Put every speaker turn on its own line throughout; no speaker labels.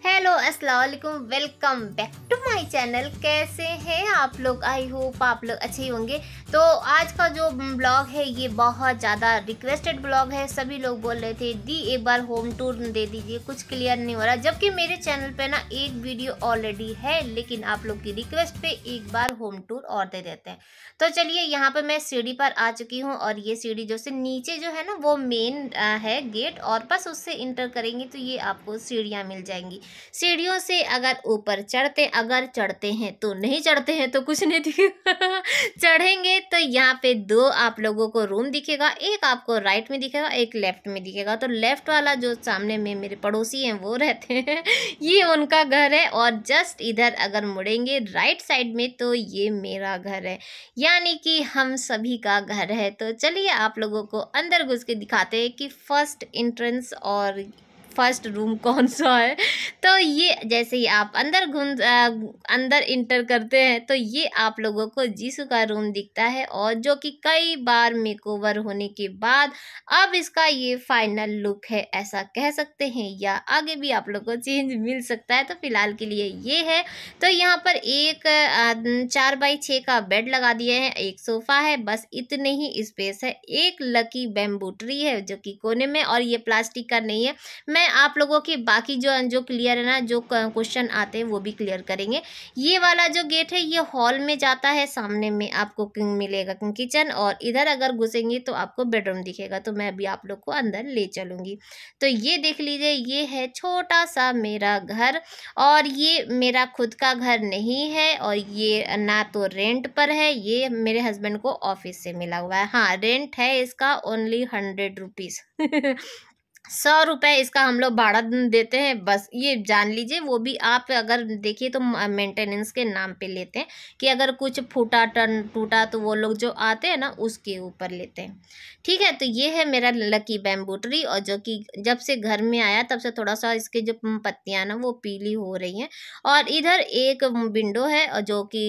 Hey! Hello अस्सलाम वालेकुम welcome back to my channel कैसे हैं आप लोग आई होप आप लोग अच्छे ही होंगे तो आज का जो ब्लॉग है ये बहुत ज़्यादा रिक्वेस्टेड ब्लॉग है सभी लोग बोल रहे थे दी एक बार होम टूर दे दीजिए कुछ क्लियर नहीं हो रहा जबकि मेरे चैनल पे ना एक वीडियो ऑलरेडी है लेकिन आप लोग की रिक्वेस्ट पर एक बार होम टूर और दे देते हैं तो चलिए यहाँ पर मैं सीढ़ी पर आ चुकी हूँ और ये सीढ़ी जो से नीचे जो है ना वो मेन है गेट और बस उससे इंटर करेंगे तो ये आपको सीढ़ियाँ मिल जाएंगी सीढ़ियों से अगर ऊपर चढ़ते अगर चढ़ते हैं तो नहीं चढ़ते हैं तो कुछ नहीं दिखेगा चढ़ेंगे तो यहाँ पे दो आप लोगों को रूम दिखेगा एक आपको राइट में दिखेगा एक लेफ्ट में दिखेगा तो लेफ्ट वाला जो सामने में मेरे पड़ोसी हैं वो रहते हैं ये उनका घर है और जस्ट इधर अगर मुड़ेंगे राइट साइड में तो ये मेरा घर है यानी कि हम सभी का घर है तो चलिए आप लोगों को अंदर घुस के दिखाते हैं कि फर्स्ट इंट्रेंस और फर्स्ट रूम कौन सा है तो ये जैसे ही आप अंदर घूम अंदर इंटर करते हैं तो ये आप लोगों को जीसु का रूम दिखता है और जो कि कई बार मेकओवर होने के बाद अब इसका ये फाइनल लुक है ऐसा कह सकते हैं या आगे भी आप लोग को चेंज मिल सकता है तो फिलहाल के लिए ये है तो यहाँ पर एक चार बाई छः का बेड लगा दिए हैं एक सोफ़ा है बस इतने ही स्पेस है एक लकी बैम्बूटरी है जो कि कोने में और ये प्लास्टिक का नहीं है मैं आप लोगों के बाकी जो जो क्लियर है ना जो क्वेश्चन आते हैं वो भी क्लियर करेंगे ये वाला जो गेट है ये हॉल में जाता है सामने में आपको मिलेगा किचन और इधर अगर घुसेंगे तो आपको बेडरूम दिखेगा तो मैं अभी आप लोग को अंदर ले चलूँगी तो ये देख लीजिए ये है छोटा सा मेरा घर और ये मेरा खुद का घर नहीं है और ये ना तो रेंट पर है ये मेरे हस्बैंड को ऑफिस से मिला हुआ है हाँ रेंट है इसका ओनली हंड्रेड रुपीज़ सौ रुपये इसका हम लोग भाड़ा देते हैं बस ये जान लीजिए वो भी आप अगर देखिए तो मेंटेनेंस के नाम पे लेते हैं कि अगर कुछ फूटा टन टूटा तो वो लोग जो आते हैं ना उसके ऊपर लेते हैं ठीक है तो ये है मेरा लकी बैम्बूटरी और जो कि जब से घर में आया तब से थोड़ा सा इसके जो पत्तियाँ ना वो पीली हो रही हैं और इधर एक विंडो है और जो कि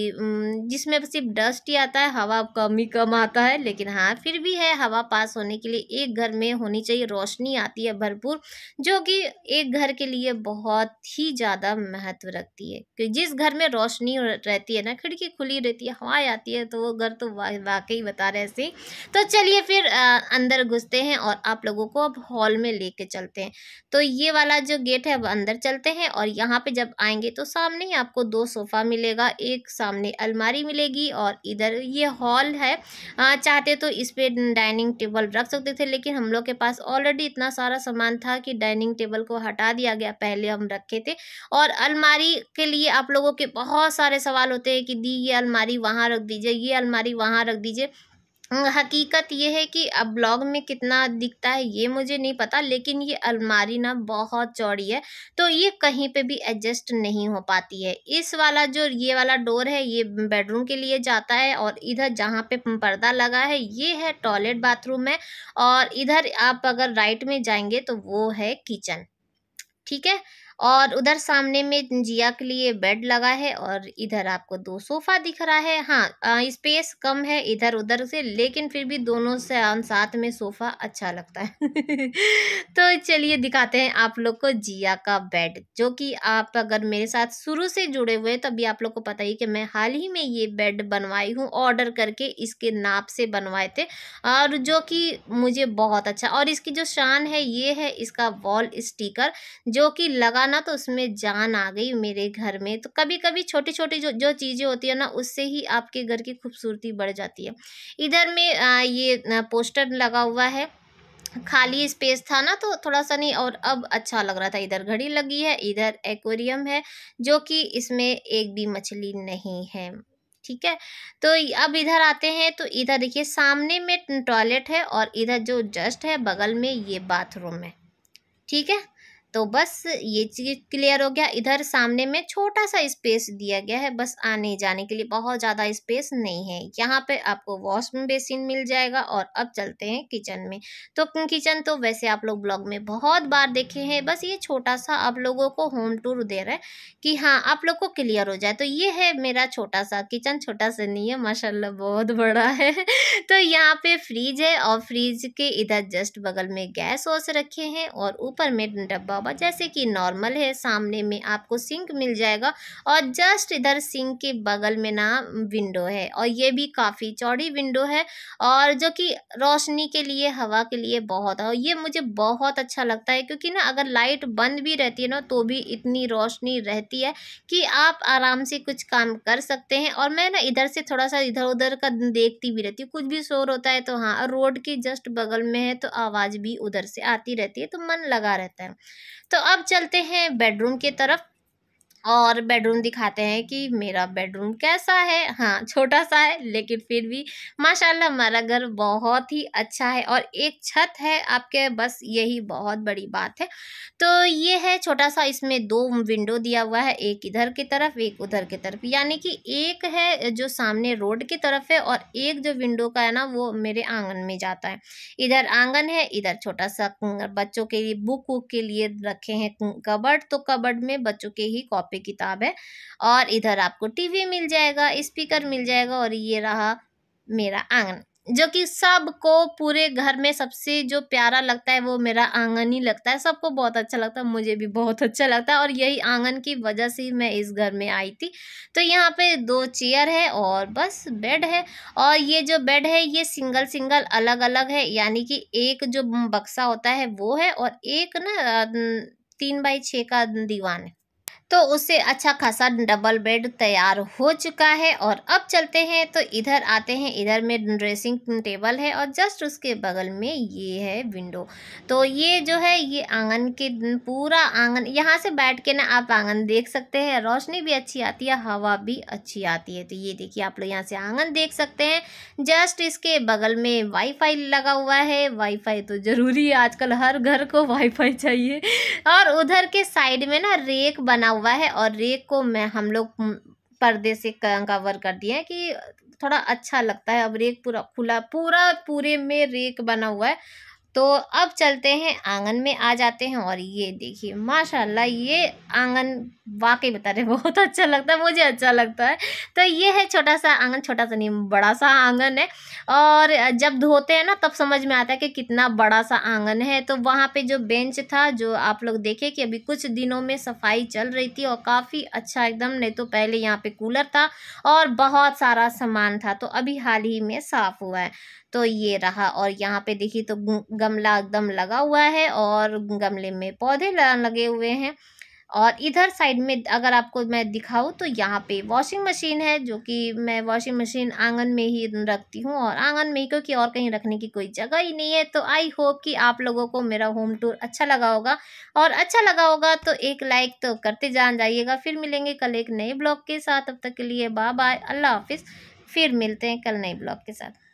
जिसमें सिर्फ डस्ट ही आता है हवा कम ही कम आता है लेकिन हाँ फिर भी है हवा पास होने के लिए एक घर में होनी चाहिए रोशनी आती है है भरपूर जो कि एक घर के लिए बहुत ही ज़्यादा महत्व रखती है क्योंकि जिस घर में रोशनी रहती है ना खिड़की खुली रहती है हवाएँ आती है तो वो घर तो वाकई बता रहे ऐसे तो चलिए फिर आ, अंदर घुसते हैं और आप लोगों को अब हॉल में ले चलते हैं तो ये वाला जो गेट है अब अंदर चलते हैं और यहाँ पर जब आएँगे तो सामने ही आपको दो सोफ़ा मिलेगा एक सामने अलमारी मिलेगी और इधर ये हॉल है आ, चाहते तो इस पर डाइनिंग टेबल रख सकते थे लेकिन हम लोग के पास ऑलरेडी इतना सारा सामान था कि डाइनिंग टेबल को हटा दिया गया पहले हम रखे थे और अलमारी के लिए आप लोगों के बहुत सारे सवाल होते हैं कि दी ये अलमारी वहाँ रख दीजिए ये अलमारी वहाँ रख दीजिए हकीकत ये है कि अब ब्लॉग में कितना दिखता है ये मुझे नहीं पता लेकिन ये अलमारी ना बहुत चौड़ी है तो ये कहीं पे भी एडजस्ट नहीं हो पाती है इस वाला जो ये वाला डोर है ये बेडरूम के लिए जाता है और इधर जहाँ पे पर्दा लगा है ये है टॉयलेट बाथरूम है और इधर आप अगर राइट में जाएंगे तो वो है किचन ठीक है और उधर सामने में जिया के लिए बेड लगा है और इधर आपको दो सोफा दिख रहा है हाँ स्पेस कम है इधर उधर से लेकिन फिर भी दोनों से साथ में सोफा अच्छा लगता है तो चलिए दिखाते हैं आप लोग को जिया का बेड जो कि आप अगर मेरे साथ शुरू से जुड़े हुए तो अभी आप लोग को पता ही कि मैं हाल ही में ये बेड बनवाई हूँ ऑर्डर करके इसके नाप से बनवाए थे और जो कि मुझे बहुत अच्छा और इसकी जो शान है ये है इसका वॉल स्टिकर जो कि लगा ना तो उसमें जान आ गई मेरे घर में तो कभी कभी छोटी छोटी जो जो चीज़ें होती है ना उससे ही आपके घर की खूबसूरती बढ़ जाती है इधर में ये पोस्टर लगा हुआ है खाली स्पेस था ना तो थोड़ा सा नहीं और अब अच्छा लग रहा था इधर घड़ी लगी है इधर एक्वेरियम है जो कि इसमें एक भी मछली नहीं है ठीक है तो अब इधर आते हैं तो इधर देखिए सामने में टॉयलेट है और इधर जो जस्ट है बगल में ये बाथरूम है ठीक है तो बस ये चीज़ क्लियर हो गया इधर सामने में छोटा सा स्पेस दिया गया है बस आने जाने के लिए बहुत ज़्यादा स्पेस नहीं है यहाँ पे आपको वॉशरूम बेसिन मिल जाएगा और अब चलते हैं किचन में तो किचन तो वैसे आप लोग ब्लॉग में बहुत बार देखे हैं बस ये छोटा सा आप लोगों को होम टूर दे रहा है कि हाँ आप लोग को क्लियर हो जाए तो ये है मेरा छोटा सा किचन छोटा सा नहीं है माशाल्लाह बहुत बड़ा है तो यहाँ पे फ्रिज है और फ्रिज के इधर जस्ट बगल में गैस वॉस रखे हैं और ऊपर में डब्बा बाबा जैसे कि नॉर्मल है सामने में आपको सिंक मिल जाएगा और जस्ट इधर सिंक के बगल में ना विंडो है और ये भी काफ़ी चौड़ी विंडो है और जो कि रोशनी के लिए हवा के लिए बहुत और ये मुझे बहुत अच्छा लगता है क्योंकि ना अगर लाइट बंद भी रहती है ना तो भी इतनी रोशनी रहती है कि आप आराम से कुछ काम कर सकते हैं और मैं ना इधर से थोड़ा सा इधर उधर का देखती भी रहती हूँ कुछ भी शोर होता है तो हाँ रोड के जस्ट बगल में है तो आवाज़ भी उधर से आती रहती है तो मन लगा रहता है तो अब चलते हैं बेडरूम की तरफ और बेडरूम दिखाते हैं कि मेरा बेडरूम कैसा है हाँ छोटा सा है लेकिन फिर भी माशाल्लाह हमारा घर बहुत ही अच्छा है और एक छत है आपके बस यही बहुत बड़ी बात है तो ये है छोटा सा इसमें दो विंडो दिया हुआ है एक इधर की तरफ एक उधर की तरफ यानी कि एक है जो सामने रोड की तरफ है और एक जो विंडो का है ना वो मेरे आंगन में जाता है इधर आंगन है इधर छोटा सा बच्चों के लिए बुक वुक के लिए रखे हैं कबर्ड तो कबर्ड में बच्चों के ही कॉपी कॉपी किताब है और इधर आपको टीवी मिल जाएगा स्पीकर मिल जाएगा और ये रहा मेरा आंगन जो कि सबको पूरे घर में सबसे जो प्यारा लगता है वो मेरा आंगन ही लगता है सबको बहुत अच्छा लगता है मुझे भी बहुत अच्छा लगता है और यही आंगन की वजह से ही मैं इस घर में आई थी तो यहाँ पे दो चेयर है और बस बेड है और ये जो बेड है ये सिंगल सिंगल अलग अलग है यानी कि एक जो बक्सा होता है वो है और एक ना तीन बाई छः का दीवान है तो उससे अच्छा खासा डबल बेड तैयार हो चुका है और अब चलते हैं तो इधर आते हैं इधर में ड्रेसिंग टेबल है और जस्ट उसके बगल में ये है विंडो तो ये जो है ये आंगन के पूरा आंगन यहाँ से बैठ के ना आप आंगन देख सकते हैं रोशनी भी अच्छी आती है हवा भी अच्छी आती है तो ये देखिए आप लोग यहाँ से आंगन देख सकते हैं जस्ट इसके बगल में वाईफाई लगा हुआ है वाईफाई तो ज़रूरी है आजकल हर घर को वाईफाई चाहिए और उधर के साइड में ना रेक बना हुआ है और रेक को मैं हम लोग पर्दे से कवर कर दिए हैं कि थोड़ा अच्छा लगता है अब रेक पूरा खुला पूरा पूरे में रेक बना हुआ है तो अब चलते हैं आंगन में आ जाते हैं और ये देखिए माशाल्लाह ये आंगन वाकई बता रहे बहुत अच्छा लगता है मुझे अच्छा लगता है तो ये है छोटा सा आंगन छोटा सा नहीं बड़ा सा आंगन है और जब धोते हैं ना तब समझ में आता है कि कितना बड़ा सा आंगन है तो वहाँ पे जो बेंच था जो आप लोग देखे कि अभी कुछ दिनों में सफाई चल रही थी और काफ़ी अच्छा एकदम नहीं तो पहले यहाँ पर कूलर था और बहुत सारा सामान था तो अभी हाल ही में साफ़ हुआ है तो ये रहा और यहाँ पे देखिए तो गमला एकदम लगा हुआ है और गमले में पौधे लगे हुए हैं और इधर साइड में अगर आपको मैं दिखाऊँ तो यहाँ पे वॉशिंग मशीन है जो कि मैं वॉशिंग मशीन आंगन में ही रखती हूँ और आंगन में ही क्योंकि और कहीं रखने की कोई जगह ही नहीं है तो आई होप कि आप लोगों को मेरा होम टूर अच्छा लगा होगा और अच्छा लगा होगा तो एक लाइक तो करते जान जाइएगा फिर मिलेंगे कल एक नए ब्लॉग के साथ अब तक के लिए बाय बाय अल्लाह हाफिज़ फिर मिलते हैं कल नए ब्लॉग के साथ